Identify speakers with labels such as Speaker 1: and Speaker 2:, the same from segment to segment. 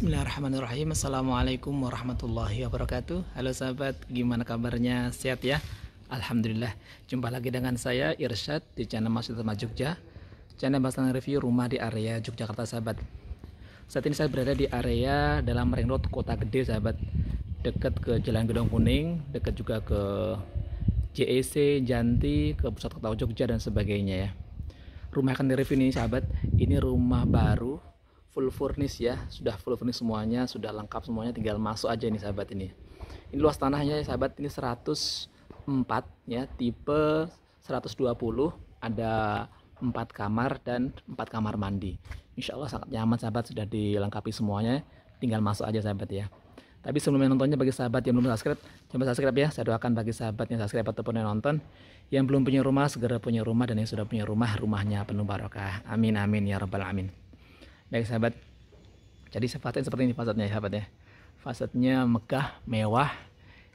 Speaker 1: Bismillahirrahmanirrahim Assalamualaikum warahmatullahi wabarakatuh Halo sahabat, gimana kabarnya? Sehat ya? Alhamdulillah Jumpa lagi dengan saya Irsyad di channel Masjid Tema Jogja Channel Bahasan Review Rumah di area Yogyakarta sahabat Saat ini saya berada di area dalam ring road kota gede sahabat Dekat ke Jalan Gedong Kuning Dekat juga ke JEC, Janti, ke Pusat Kota Jogja dan sebagainya ya Rumah yang akan direview ini sahabat Ini rumah baru full furnish ya sudah full furnish semuanya sudah lengkap semuanya tinggal masuk aja ini sahabat ini ini luas tanahnya ya sahabat ini 104 ya tipe 120 ada empat kamar dan empat kamar mandi Insya Allah sangat nyaman sahabat sudah dilengkapi semuanya tinggal masuk aja sahabat ya tapi sebelumnya nontonnya bagi sahabat yang belum subscribe, coba subscribe ya. Saya doakan bagi sahabat yang subscribe ataupun yang nonton yang belum punya rumah segera punya rumah dan yang sudah punya rumah rumahnya penuh barokah. Amin amin ya rabbal amin. Baik sahabat, jadi sifatnya seperti ini fasadnya ya sahabat ya. Fasadnya megah, mewah.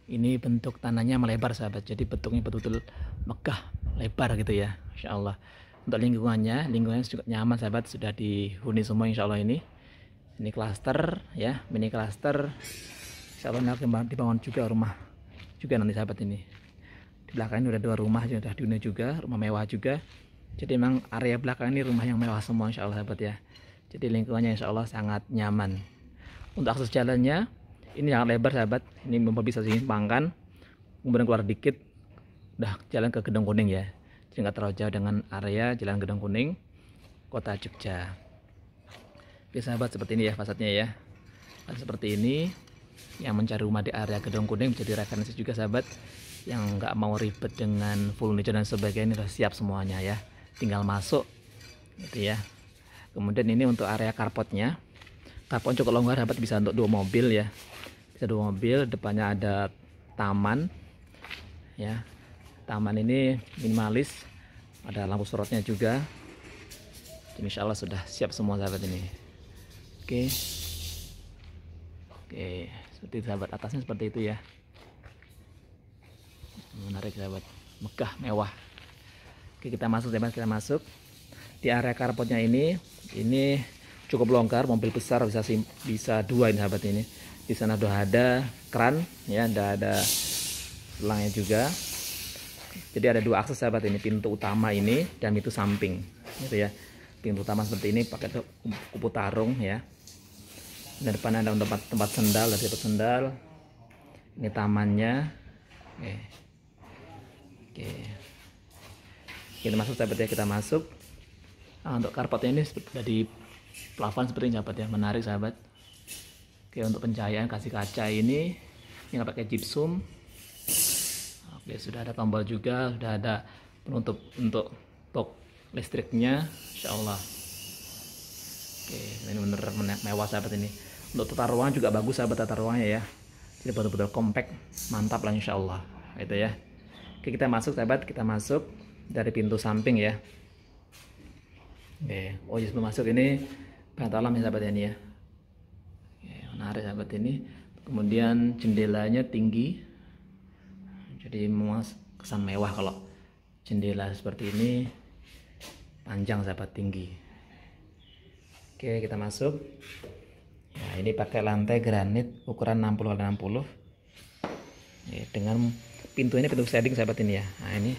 Speaker 1: Ini bentuk tanahnya melebar sahabat. Jadi bentuknya betul-betul megah, lebar gitu ya. Insya Allah. Untuk lingkungannya, lingkungannya juga nyaman sahabat. Sudah dihuni semua insya Allah ini. Ini klaster ya, mini klaster. Insya Allah nanti dibangun juga rumah juga nanti sahabat ini. Di belakang ini udah dua rumah sudah dihuni juga, rumah mewah juga. Jadi memang area belakang ini rumah yang mewah semua insya Allah sahabat ya jadi lingkungannya insya Allah sangat nyaman untuk akses jalannya ini sangat lebar sahabat ini memang bisa simpangkan kemudian keluar dikit udah jalan ke Gedung Kuning ya jadi nggak terlalu jauh dengan area jalan Gedung Kuning kota Jogja Oke sahabat seperti ini ya fasadnya ya dan seperti ini yang mencari rumah di area Gedung Kuning menjadi referensi juga sahabat yang nggak mau ribet dengan full furniture dan sebagainya sudah siap semuanya ya tinggal masuk gitu ya kemudian ini untuk area karpotnya karpot cukup longgar dapat bisa untuk dua mobil ya bisa dua mobil depannya ada taman ya taman ini minimalis ada lampu sorotnya juga Insya Allah sudah siap semua sahabat ini oke oke seperti sahabat atasnya seperti itu ya menarik sahabat megah mewah oke kita masuk sahabat kita masuk di area karpotnya ini ini cukup longgar mobil besar bisa bisa dua ini sahabat ini di sana sudah ada keran ya ada ada selangnya juga jadi ada dua akses sahabat ini pintu utama ini dan itu samping gitu ya pintu utama seperti ini pakai kupu tarung ya dan depan ada tempat tempat sendal dari tempat sendal ini tamannya oke oke kita masuk sahabat ya kita masuk Nah, untuk karpetnya ini di plafon seperti ini sahabat ya, menarik sahabat. Oke, untuk pencahayaan kasih kaca ini ini pakai gypsum. Oke, sudah ada tombol juga, sudah ada penutup untuk box listriknya, insya Allah. Oke, ini bener, mewah sahabat ini. Untuk tata ruang juga bagus sahabat tata ruangnya ya. Jadi betul-betul compact, mantap lah insya Allah. Itu ya. Oke, kita masuk sahabat, kita masuk dari pintu samping ya. Oke, eh, oh iya, sebelum masuk ini pantalam ya sahabat ini ya. Okay, menarik sahabat ini. Kemudian jendelanya tinggi, jadi memang kesan mewah kalau jendela seperti ini panjang sahabat tinggi. Oke, kita masuk. Nah, ini pakai lantai granit ukuran 60 x 60. Ya, dengan pintu ini pintu sliding sahabat ini ya. Nah, ini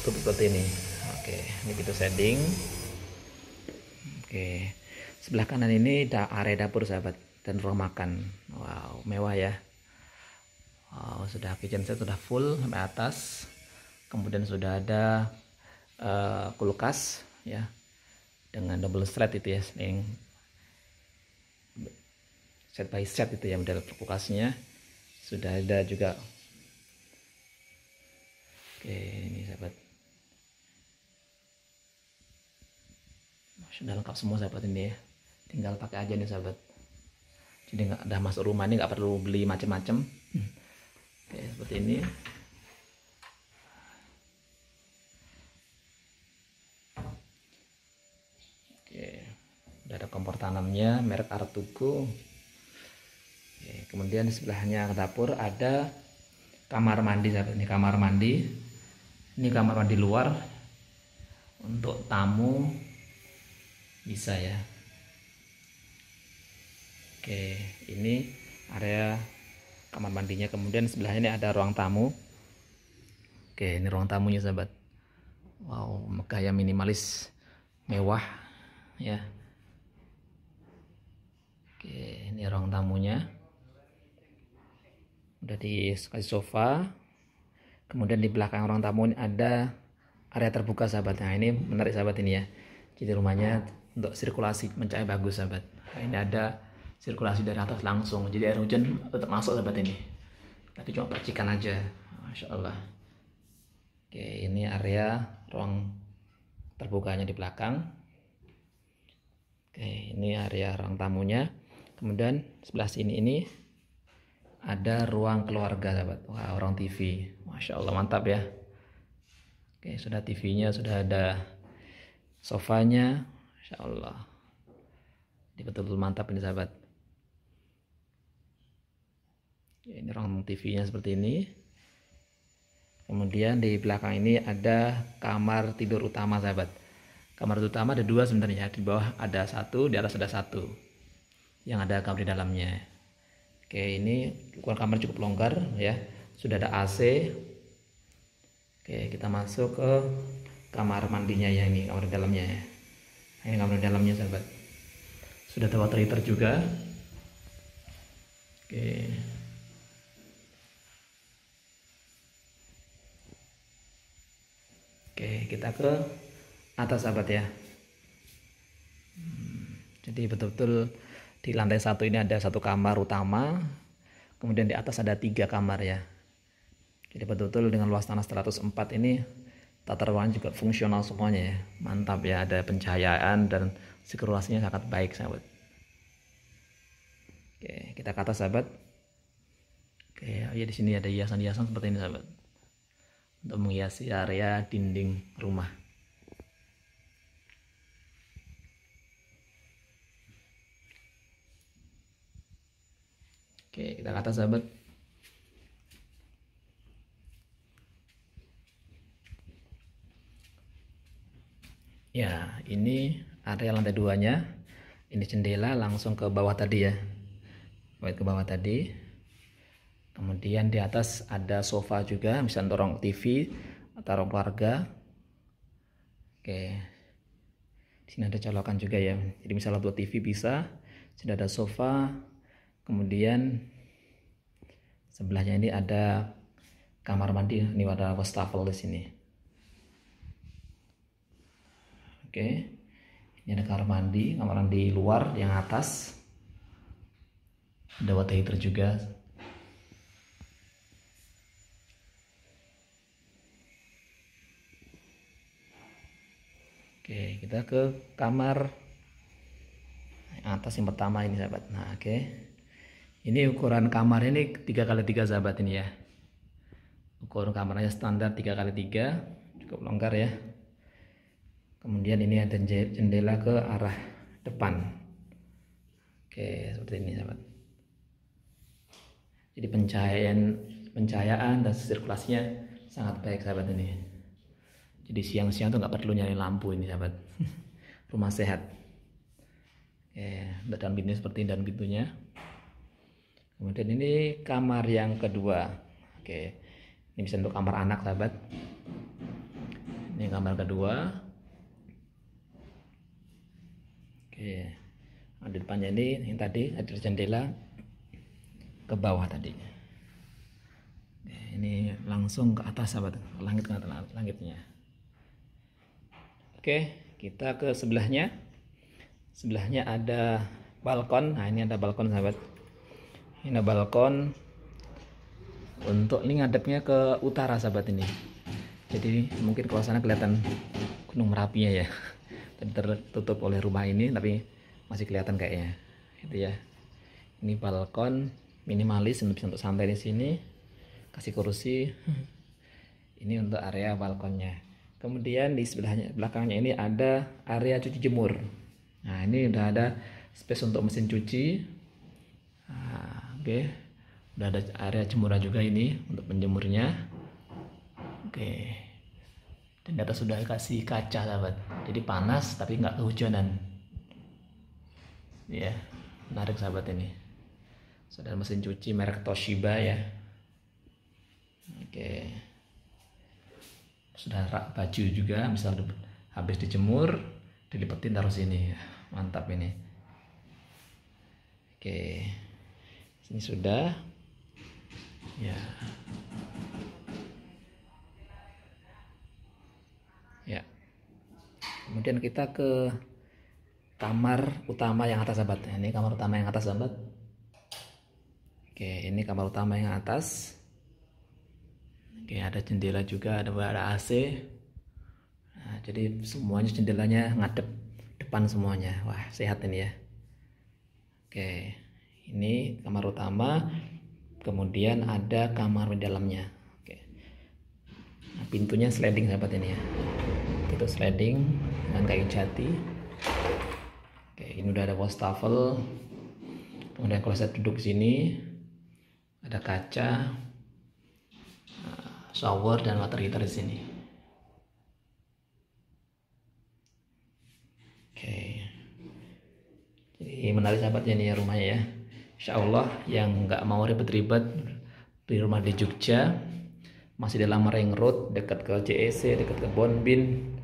Speaker 1: seperti ini. Oke, ini pintu sliding. Oke. Sebelah kanan ini da area dapur sahabat dan ruang makan. Wow, mewah ya. Wow, sudah kitchen set sudah full sampai atas. Kemudian sudah ada uh, kulkas ya dengan double thread itu ya, yang set by set itu ya model kulkasnya. Sudah ada juga Oke. Okay. sudah lengkap semua sahabat ini ya tinggal pakai aja nih sahabat jadi nggak ada masuk rumah ini nggak perlu beli macam-macam hmm. oke seperti ini oke udah ada kompor tanamnya merek Artuku oke, kemudian di sebelahnya dapur ada kamar mandi sahabat ini kamar mandi ini kamar mandi luar untuk tamu bisa ya oke ini area kamar mandinya kemudian sebelah ini ada ruang tamu oke ini ruang tamunya sahabat wow megah ya minimalis mewah ya oke ini ruang tamunya udah di sekali sofa kemudian di belakang ruang tamu ini ada area terbuka sahabat nah ini menarik sahabat ini ya jadi rumahnya untuk sirkulasi mencari bagus sahabat iya. ini ada sirkulasi dari atas langsung jadi air hujan tetap masuk sahabat ini tapi cuma percikan aja Masya Allah oke ini area ruang terbukanya di belakang oke ini area ruang tamunya kemudian sebelah sini ini ada ruang keluarga sahabat wah orang TV Masya Allah mantap ya Oke, sudah TV-nya, sudah ada sofanya, Masya Allah. Ini betul-betul mantap ini sahabat. Ya, ini ruang TV-nya seperti ini. Kemudian di belakang ini ada kamar tidur utama sahabat. Kamar tidur utama ada dua sebenarnya. Di bawah ada satu, di atas ada satu. Yang ada kamar di dalamnya. Oke ini ukuran kamar cukup longgar ya. Sudah ada AC. Oke kita masuk ke kamar mandinya ya ini kamar di dalamnya ya ini kamera dalamnya sahabat sudah terwater heater juga oke oke kita ke atas sahabat ya hmm, jadi betul-betul di lantai satu ini ada satu kamar utama kemudian di atas ada tiga kamar ya jadi betul-betul dengan luas tanah 104 ini tata ruangan juga fungsional semuanya ya mantap ya ada pencahayaan dan sirkulasinya sangat baik sahabat oke kita kata sahabat oke oh ya di sini ada hiasan-hiasan seperti ini sahabat untuk menghiasi area dinding rumah oke kita kata sahabat ya ini area lantai duanya ini jendela langsung ke bawah tadi ya baik ke bawah tadi kemudian di atas ada sofa juga bisa dorong TV taruh keluarga oke di sini ada colokan juga ya jadi misalnya buat TV bisa sudah ada sofa kemudian sebelahnya ini ada kamar mandi ini ada wastafel di sini oke ini ada kamar mandi kamar mandi luar yang atas ada water heater juga Oke, kita ke kamar yang atas yang pertama ini sahabat. Nah, oke. Ini ukuran kamar ini 3 kali 3 sahabat ini ya. Ukuran kamarnya standar 3 kali 3 cukup longgar ya kemudian ini ada jendela ke arah depan oke seperti ini sahabat jadi pencahayaan pencahayaan dan sirkulasinya sangat baik sahabat ini jadi siang-siang tuh nggak perlu nyari lampu ini sahabat rumah sehat oke dan pintunya seperti ini dan pintunya kemudian ini kamar yang kedua oke ini bisa untuk kamar anak sahabat ini kamar kedua Oke. Ada iya. nah, depannya ini yang tadi ada jendela ke bawah tadi. ini langsung ke atas sahabat, langit ke atas langitnya. Oke, kita ke sebelahnya. Sebelahnya ada balkon. Nah, ini ada balkon sahabat. Ini ada balkon untuk ini ngadepnya ke utara sahabat ini. Jadi mungkin kalau sana kelihatan Gunung Merapinya ya dan tertutup oleh rumah ini tapi masih kelihatan kayaknya itu ya ini balkon minimalis untuk santai di sini kasih kursi ini untuk area balkonnya kemudian di sebelahnya belakangnya ini ada area cuci jemur nah ini udah ada space untuk mesin cuci nah, oke okay. udah ada area jemuran juga ini untuk menjemurnya. oke okay dan di sudah kasih kaca sahabat jadi panas tapi nggak kehujanan ya menarik sahabat ini saudara mesin cuci merek Toshiba ya oke sudah rak baju juga misal habis dijemur dilipetin taruh sini mantap ini oke ini sudah ya kemudian kita ke kamar utama yang atas sahabat ini kamar utama yang atas sahabat oke ini kamar utama yang atas oke ada jendela juga ada ada AC nah, jadi semuanya jendelanya ngadep depan semuanya wah sehat ini ya oke ini kamar utama kemudian ada kamar di dalamnya oke nah, pintunya sliding sahabat ini ya itu sliding kayu Jati oke ini udah ada wastafel kemudian kalau saya duduk sini ada kaca eh, shower dan water heater di sini oke jadi menarik sahabat ya ini rumahnya ya Insya Allah yang nggak mau ribet-ribet beli rumah di Jogja masih dalam ring road dekat ke JEC e dekat ke Bonbin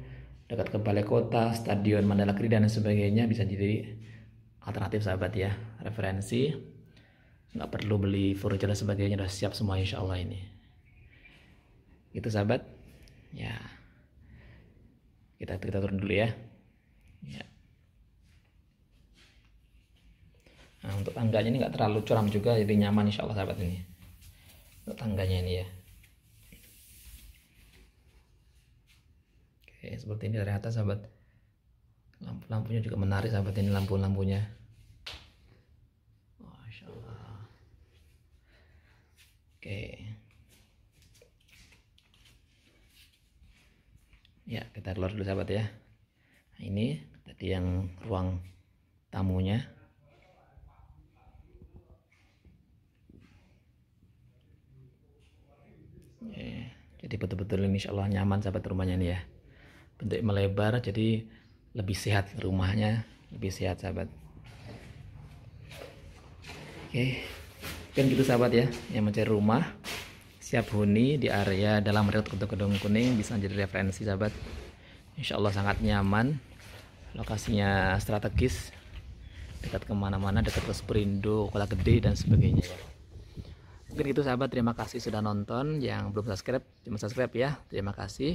Speaker 1: dekat ke balai kota, stadion Mandala Kri dan sebagainya bisa jadi alternatif sahabat ya referensi nggak perlu beli furniture dan sebagainya udah siap semua insya Allah ini Itu sahabat ya kita kita turun dulu ya ya nah untuk tangganya ini nggak terlalu curam juga jadi nyaman insya Allah sahabat ini untuk tangganya ini ya oke seperti ini dari atas sahabat lampu lampunya juga menarik sahabat ini lampu lampunya Masya Allah. oke ya kita keluar dulu sahabat ya nah, ini tadi yang ruang tamunya jadi betul-betul insya Allah nyaman sahabat rumahnya ini ya untuk melebar jadi lebih sehat rumahnya lebih sehat sahabat oke kan gitu sahabat ya yang mencari rumah siap huni di area dalam rel gedung kuning bisa jadi referensi sahabat Insya Allah sangat nyaman lokasinya strategis dekat kemana-mana dekat ke Sprindo, Kota Gede dan sebagainya mungkin gitu sahabat terima kasih sudah nonton yang belum subscribe cuma subscribe ya terima kasih